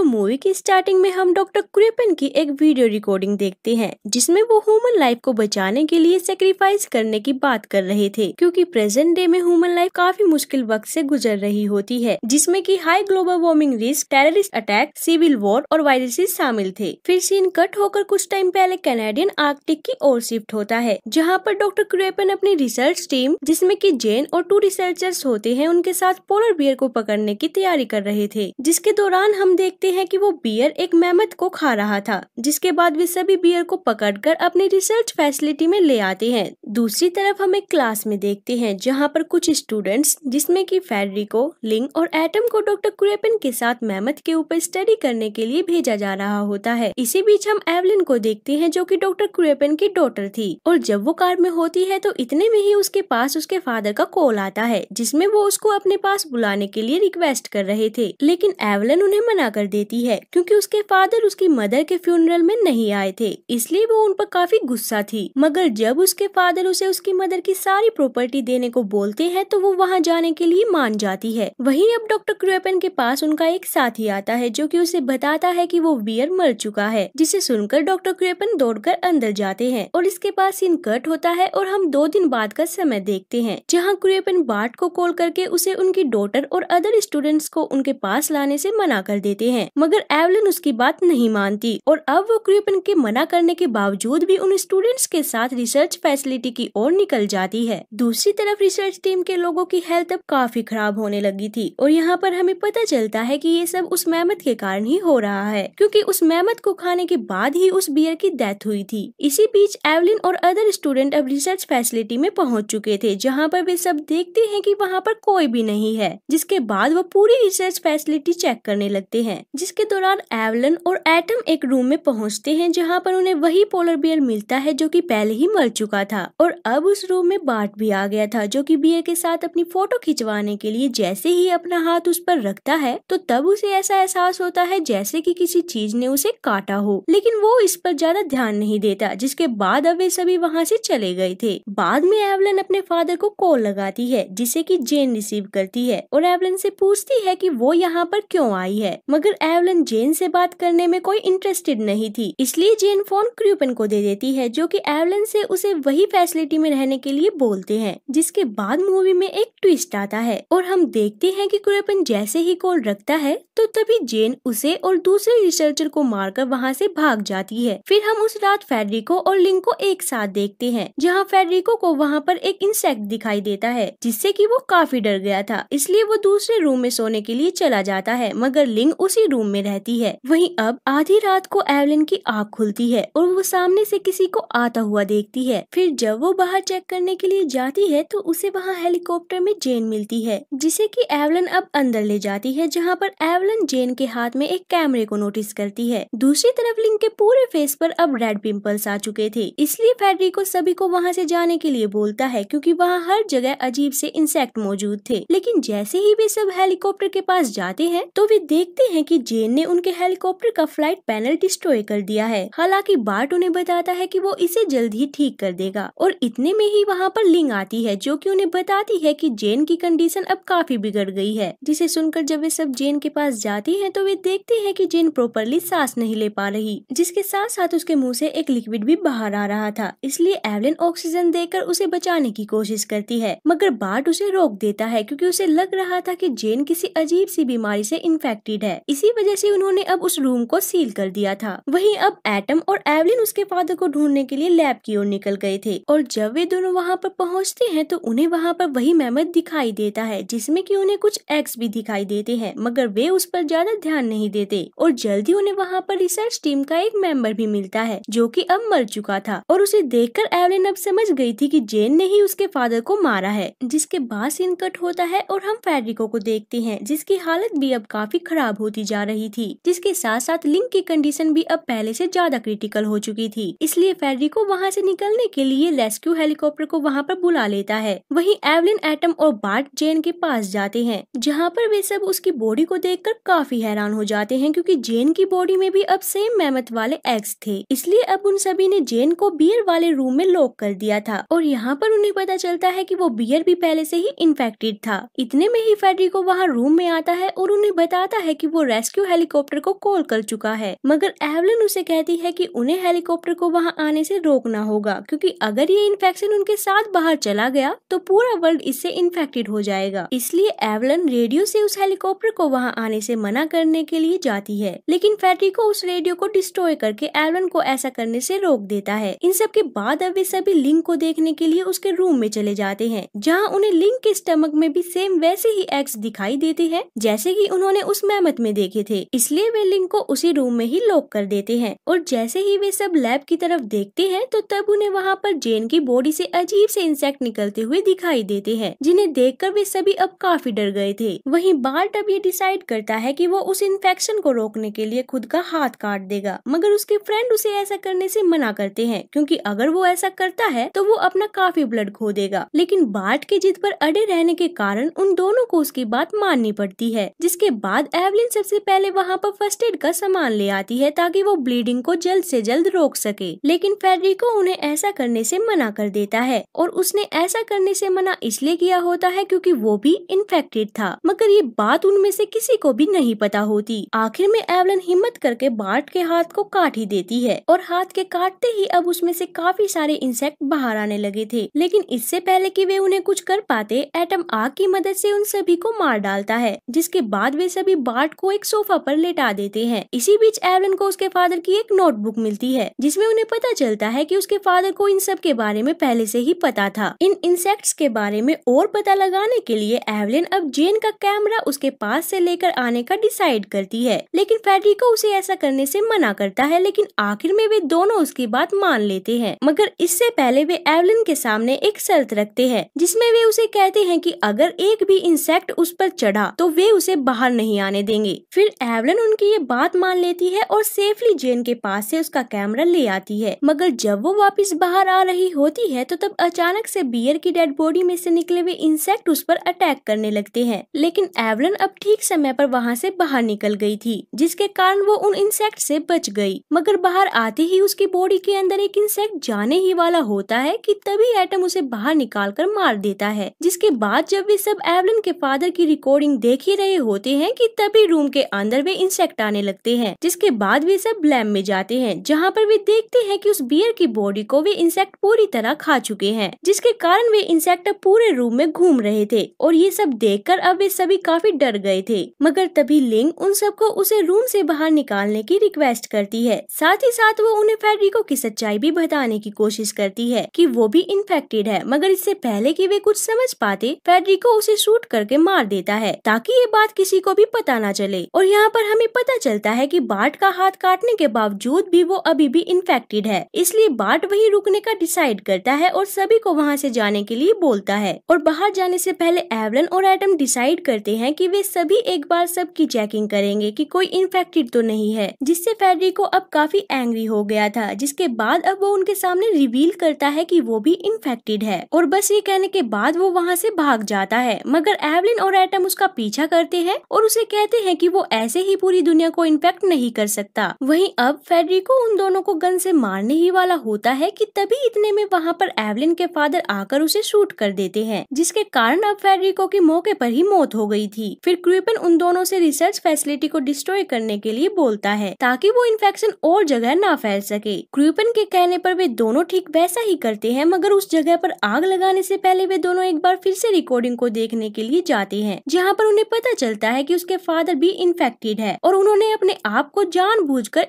तो मूवी की स्टार्टिंग में हम डॉक्टर क्रिपन की एक वीडियो रिकॉर्डिंग देखते हैं जिसमें वो ह्यूमन लाइफ को बचाने के लिए सेक्रीफाइस करने की बात कर रहे थे क्योंकि प्रेजेंट डे में ह्यूमन लाइफ काफी मुश्किल वक्त से गुजर रही होती है जिसमें कि high global warming risk terrorist attack civil war और वायरसेस शामिल थे फिर सीन कट होकर कुछ टाइम पहले कैनेडियन आर्कटिक की ओर शिफ्ट होता है जहाँ पर डॉक्टर क्रिपन अपनी रिसर्च टीम जिसमे की जेन और टू रिसर्चर्स होते हैं उनके साथ पोलर बियर को पकड़ने की तैयारी कर रहे थे जिसके दौरान हम देखते कहती हैं कि वो बियर एक मेमत को खा रहा था जिसके बाद वे सभी बियर को पकड़कर अपनी रिसर्च फैसिलिटी में ले आते हैं दूसरी तरफ हम एक क्लास में देखते हैं जहाँ पर कुछ स्टूडेंट्स जिसमें कि फेडरिको लिंग और एटम को डॉक्टर क्रेपिन के साथ मेमत के ऊपर स्टडी करने के लिए भेजा जा रहा होता है इसी बीच हम एवलिन को देखते हैं जो की डॉक्टर क्रेपिन की डॉटर थी और जब वो कार में होती है तो इतने में ही उसके पास उसके फादर का कॉल आता है जिसमे वो उसको अपने पास बुलाने के लिए रिक्वेस्ट कर रहे थे लेकिन एवलिन उन्हें मना कर देती है क्योंकि उसके फादर उसकी मदर के फ्यूनरल में नहीं आए थे इसलिए वो उन पर काफी गुस्सा थी मगर जब उसके फादर उसे उसकी मदर की सारी प्रॉपर्टी देने को बोलते हैं तो वो वहाँ जाने के लिए मान जाती है वही अब डॉक्टर क्रेपन के पास उनका एक साथी आता है जो की उसे बताता है की वो बियर मर चुका है जिसे सुनकर डॉक्टर क्रूपेन दौड़ अंदर जाते हैं और इसके पास सीन कट होता है और हम दो दिन बाद का समय देखते हैं जहाँ क्रूपेन बाट को कॉल करके उसे उनकी डॉटर और अदर स्टूडेंट्स को उनके पास लाने से मना कर देते हैं है मगर एवलिन उसकी बात नहीं मानती और अब वो क्रिपिन के मना करने के बावजूद भी उन स्टूडेंट्स के साथ रिसर्च फैसिलिटी की ओर निकल जाती है दूसरी तरफ रिसर्च टीम के लोगों की हेल्थ अब काफी खराब होने लगी थी और यहाँ पर हमें पता चलता है की ये सब उस मेहमत के कारण ही हो रहा है क्यूँकी उस मेहमत को खाने के बाद ही उस बियर की डेथ हुई थी इसी बीच एवलिन और अदर स्टूडेंट अब रिसर्च फैसिलिटी में पहुँच चुके थे जहाँ पर वे सब देखते है की वहाँ पर कोई भी नहीं है जिसके बाद वो पूरी रिसर्च फैसिलिटी चेक करने लगते हैं जिसके दौरान एवलन और एटम एक रूम में पहुंचते हैं जहां पर उन्हें वही पोलर बियर मिलता है जो कि पहले ही मर चुका था और अब उस रूम में बाट भी आ गया था जो कि बियर के साथ अपनी फोटो खिंचवाने के लिए जैसे ही अपना हाथ उस पर रखता है तो तब उसे ऐसा एहसास होता है जैसे कि किसी चीज ने उसे काटा हो लेकिन वो इस पर ज्यादा ध्यान नहीं देता जिसके बाद अब वे सभी वहाँ ऐसी चले गए थे बाद में एवलन अपने फादर को कॉल लगाती है जिसे की जेन रिसीव करती है और एवलन से पूछती है की वो यहाँ पर क्यों आई है मगर एवलिन जेन से बात करने में कोई इंटरेस्टेड नहीं थी इसलिए जेन फोन क्रूपन को दे देती है जो कि एवलिन से उसे वही फैसिलिटी में रहने के लिए बोलते हैं जिसके बाद मूवी में एक ट्विस्ट आता है और हम देखते हैं कि क्रूपन जैसे ही कॉल रखता है तो तभी जेन उसे और दूसरे रिसर्चर को मारकर वहाँ से भाग जाती है फिर हम उस रात फेडरिको और लिंक को एक साथ देखते हैं जहाँ फेडरिको को वहाँ पर एक इंसेक्ट दिखाई देता है जिससे की वो काफी डर गया था इसलिए वो दूसरे रूम में सोने के लिए चला जाता है मगर लिंग उसी रूम में रहती है वहीं अब आधी रात को एवलिन की आंख खुलती है और वो सामने से किसी को आता हुआ देखती है फिर जब वो बाहर चेक करने के लिए जाती है तो उसे वहाँ हेलीकॉप्टर में जेन मिलती है जिसे की एवलन अब अंदर ले जाती है जहाँ पर एवलन जेन के हाथ में एक कैमरे को नोटिस करती है दूसरी तरफ लिंक के पूरे फेस पर अब रेड पिंपल्स आ चुके थे इसलिए फेडरिको सभी को वहाँ से जाने के लिए बोलता है क्योंकि वहाँ हर जगह अजीब से इंसेक्ट मौजूद थे लेकिन जैसे ही वे सब हेलीकॉप्टर के पास जाते हैं तो वे देखते हैं कि जेन ने उनके हेलीकॉप्टर का फ्लाइट पैनल डिस्ट्रॉय कर दिया है हालांकि बार्ट उन्हें बताता है कि वो इसे जल्द ही ठीक कर देगा और इतने में ही वहाँ पर लिंग आती है जो कि उन्हें बताती है कि जेन की कंडीशन अब काफी बिगड़ गई है जिसे सुनकर जब वे सब जेन के पास जाती है तो वे देखते है की जेन प्रोपरली सांस नहीं ले पा रही जिसके साथ साथ उसके मुँह ऐसी एक लिक्विड भी बाहर आ रहा था इसलिए एवलिन ऑक्सीजन देकर उसे बचाने की कोशिश करती है मगर बार्ट उसे रोक देता है क्यूँकी उसे लग रहा था की जेन किसी अजीब सी बीमारी से इन्फेक्टेड है इसी इसी वजह से उन्होंने अब उस रूम को सील कर दिया था वहीं अब एटम और एवलिन उसके फादर को ढूंढने के लिए लैब की ओर निकल गए थे और जब वे दोनों वहाँ पर पहुँचते हैं तो उन्हें वहाँ पर वही मेहमत दिखाई देता है जिसमे की उन्हें कुछ एक्स भी दिखाई देते हैं मगर वे उस पर ज्यादा ध्यान नहीं देते और जल्दी उन्हें वहाँ पर रिसर्च टीम का एक मेंबर भी मिलता है जो की अब मर चुका था और उसे देख एवलिन अब समझ गयी थी की जेन ने ही उसके फादर को मारा है जिसके बाद सीन कट होता है और हम फेडरिको को देखते हैं जिसकी हालत भी अब काफी खराब होती जा जा रही थी जिसके साथ साथ लिंक की कंडीशन भी अब पहले से ज्यादा क्रिटिकल हो चुकी थी इसलिए फेडरिको वहाँ से निकलने के लिए रेस्क्यू हेलीकॉप्टर को वहाँ पर बुला लेता है वहीं एवलिन एटम और बार्ट जेन के पास जाते हैं जहाँ पर वे सब उसकी बॉडी को कर काफी हैरान हो जाते हैं क्योंकि जेन की बॉडी में भी अब सेम मेहमत वाले एग्स थे इसलिए अब उन सभी ने जेन को बियर वाले रूम में लॉक कर दिया था और यहाँ पर उन्हें पता चलता है कि वो बियर भी पहले से ही इन्फेक्टेड था इतने में ही फेडरिको वहाँ रूम में आता है और उन्हें बताता है कि वो रेस्क्यू रेस्क्यू हेलीकॉप्टर को कॉल कर चुका है मगर एवलिन उसे कहती है कि उन्हें हेलीकॉप्टर को वहां आने से रोकना होगा क्योंकि अगर ये इन्फेक्शन उनके साथ बाहर चला गया तो पूरा वर्ल्ड इससे इन्फेक्टेड हो जाएगा इसलिए एवलन रेडियो से उस हेलीकॉप्टर को वहाँ आने से मना करने के लिए जाती है लेकिन को उस रेडियो को डिस्ट्रॉय करके एवलन को ऐसा करने से रोक देता है इन सब के बाद अब वे सभी लिंक को देखने के लिए उसके रूम में चले जाते हैं जहाँ उन्हें लिंक के स्टमक में भी सेम वैसे ही एक्स दिखाई देते हैं जैसे की उन्होंने उस मेहमत में देख देखे थे इसलिए वे लिंक को उसी रूम में ही लॉक कर देते हैं और जैसे ही वे सब लैब की तरफ देखते हैं तो तब उन्हें वहाँ पर जेन की बॉडी से अजीब से इंसेक्ट निकलते हुए दिखाई देते हैं जिन्हें कर वे सभी अब काफी डर गए थे वही बार्ट अब ये डिसाइड करता है की वो उस इन्फेक्शन को रोकने के लिए खुद का हाथ काट देगा मगर उसके फ्रेंड उसे ऐसा करने से मना करते हैं क्योंकि अगर वो ऐसा करता है तो वो अपना काफी ब्लड खो देगा लेकिन बार्ट के जिद पर अड़े रहने के कारण उन दोनों को उसकी बात माननी पड़ती है जिसके बाद एवलिन सबसे पहले वहाँ पर फर्स्ट एड का सामान ले आती है ताकि वो ब्लीडिंग को जल्द से जल्द रोक सके लेकिन फेडरिको उन्हें ऐसा करने से मना कर देता है और उसने ऐसा करने से मना इसलिए किया होता है क्योंकि वो भी इन्फेक्टेड था मगर ये बात उनमें से किसी को भी नहीं पता होती आखिर में एवलन हिम्मत करके बार्ट के हाथ को काट ही देती है और हाथ के काटते ही अब उसमें से काफी सारे इंसेक्ट बाहर आने लगे थे लेकिन इससे पहले की वे उन्हें कुछ कर पाते एटम आग की मदद से उन सभी को मार डालता है जिसके बाद वे सभी बार्ट को एक सोफा पर लेटा देते हैं इसी बीच एवरन को उसके फादर की एक नोटबुक मिलती है जिसमें उन्हें पता चलता है कि उसके फादर को इन सब के बारे में पहले से ही पता था इन इंसेक्ट्स के बारे में और पता लगाने के लिए एवलिन अब जेन का कैमरा उसके पास से लेकर आने का डिसाइड करती है लेकिन फेडरिको उसे ऐसा करने से मना करता है लेकिन आखिर में वे दोनों उसकी बात मान लेते हैं मगर इससे पहले वे एवलिन के सामने एक शर्त रखते हैं जिसमे वे उसे कहते हैं की अगर एक भी इंसेक्ट उस पर चढ़ा तो वे उसे बाहर नहीं आने देंगे फिर एवलन उनकी ये बात मान लेती है और सेफली जेन के पास से उसका कैमरा ले आती है मगर जब वो वापस बाहर आ रही होती है तो तब अचानक से बियर की डेड बॉडी में से निकले हुए इंसेक्ट उस पर अटैक करने लगते हैं लेकिन एवलन अब ठीक समय पर वहाँ से बाहर निकल गई थी जिसके कारण वो उन इंसेक्ट से बच गई मगर बाहर आते ही उसकी बॉडी के अंदर एक इंसेक्ट जाने ही वाला होता है कि तभी एटम उसे बाहर निकाल कर मार देता है जिसके बाद जब वे सब एवलन के फादर की रिकॉर्डिंग देख ही रहे होते हैं कि तभी रूम के अंदर वे इंसेक्ट आने लगते हैं जिसके बाद वे सब लैब में जाते हैं जहाँ पर वे देखते हैं कि उस बियर की बॉडी को वे इंसेक्ट पूरी तरह खा चुके हैं जिसके कारण वे इंसेक्ट पूरे रूम में घूम रहे थे और ये सब देख कर अब वे सभी काफी डर गए थे मगर तभी लिंग उन सबको उसे रूम ऐसी बाहर निकालने की रिक्वेस्ट करती है साथ ही साथ वो उन्हें फेडरिको की सच्चाई भी बताने की कोशिश करती है की वो भी इन्फेक्टेड है मगर इससे पहले की वे कुछ समझ पाते फेडरिको उसे शूट करके मार देता है ताकि ये बात किसी को भी पता ना चले और और यहाँ पर हमें पता चलता है कि बाट का हाथ काटने के बावजूद भी वो अभी भी इन्फेक्टेड है इसलिए बाट वहीं रुकने का डिसाइड करता है और सभी को वहाँ से जाने के लिए बोलता है और बाहर जाने से पहले एवरन और एडम डिसाइड करते हैं कि वे सभी एक बार सबकी चेकिंग करेंगे कि कोई इन्फेक्टेड तो नहीं है जिससे फेडरी को अब काफी एंग्री हो गया था जिसके बाद अब वो उनके सामने रिवील करता है की वो भी इन्फेक्टेड है और बस ये कहने के बाद वो वहाँ से भाग जाता है मगर एवलिन और एटम उसका पीछा करते हैं और उसे कहते हैं कि वो ऐसे ही पूरी दुनिया को इन्फेक्ट नहीं कर सकता वहीं अब फेडरिको उन दोनों को गन से मारने ही वाला होता है कि तभी इतने में वहाँ पर एवलिन के फादर आकर उसे शूट कर देते हैं जिसके कारण अब फेडरिको की मौके पर ही मौत हो गई थी फिर क्रिपन उन दोनों से रिसर्च फैसिलिटी को डिस्ट्रॉय करने के लिए बोलता है ताकि वो इन्फेक्शन और जगह ना फैल सके क्रिपन के कहने पर वे दोनों ठीक वैसा ही करते हैं मगर उस जगह पर आग लगाने से पहले वे दोनों एक बार फिर से रिकॉर्डिंग को देखने के लिए जाते हैं जहाँ पर उन्हें पता चलता है कि उसके फादर भी इन्फेक्ट इन्फेक्टेड है और उन्होंने अपने आप को जान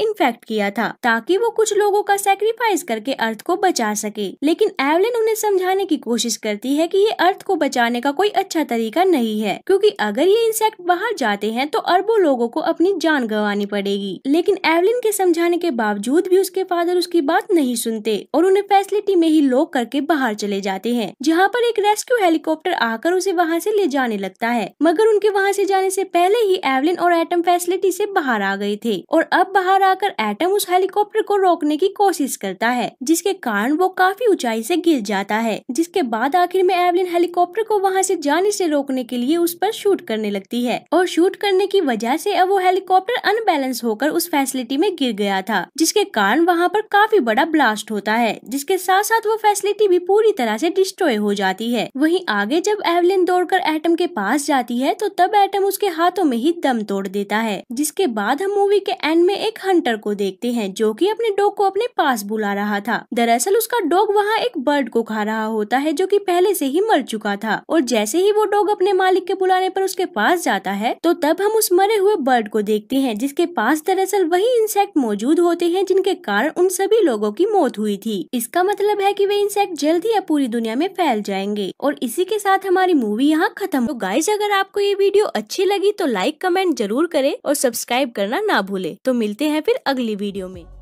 इन्फेक्ट किया था ताकि वो कुछ लोगों का सेक्रीफाइस करके अर्थ को बचा सके लेकिन एवलिन उन्हें समझाने की कोशिश करती है कि ये अर्थ को बचाने का कोई अच्छा तरीका नहीं है क्योंकि अगर ये इंसेक्ट बाहर जाते हैं तो अरबों लोगों को अपनी जान गंवानी पड़ेगी लेकिन एवलिन के समझाने के बावजूद भी उसके फादर उसकी बात नहीं सुनते और उन्हें फैसिलिटी में ही लोग करके बाहर चले जाते हैं जहाँ पर एक रेस्क्यू हेलीकॉप्टर आकर उसे वहाँ से ले जाने लगता है मगर उनके वहाँ से जाने से पहले ही एवलिन और और एटम फैसिलिटी से बाहर आ गए थे और अब बाहर आकर एटम उस हेलीकॉप्टर को रोकने की कोशिश करता है जिसके कारण वो काफी ऊंचाई से गिर जाता है जिसके बाद आखिर में एवलिन हेलीकॉप्टर को वहाँ से जाने से रोकने के लिए उस पर शूट करने लगती है और शूट करने की वजह से अब वो हेलीकॉप्टर अनबैलेंस होकर उस फैसिलिटी में गिर गया था जिसके कारण वहाँ पर काफी बड़ा ब्लास्ट होता है जिसके साथ साथ वो फैसिलिटी भी पूरी तरह से डिस्ट्रॉय हो जाती है वहीं आगे जब एवलिन दौड़कर एटम के पास जाती है तो तब एटम उसके हाथों में ही दम तोड़ तोड़ देता है जिसके बाद हम मूवी के एंड में एक हंटर को देखते हैं जो कि अपने डॉग को अपने पास बुला रहा था दरअसल उसका डॉग वहाँ एक बर्ड को खा रहा होता है जो की पहले से ही मर चुका था और जैसे ही वो डॉग अपने मालिक के बुलाने पर उसके पास जाता है तो तब हम उस मरे हुए बर्ड को देखते हैं जिसके पास दरअसल वही इंसेक्ट मौजूद होते हैं जिनके कारण उन सभी लोगों की मौत हुई थी इसका मतलब है कि वे इंसेक्ट जल्द ही पूरी दुनिया में फैल जाएंगे और इसी के साथ हमारी मूवी यहाँ खत्म तो गाइज अगर आपको ये वीडियो अच्छी लगी तो लाइक कमेंट जरूर जरूर करें और सब्सक्राइब करना ना भूले तो मिलते हैं फिर अगली वीडियो में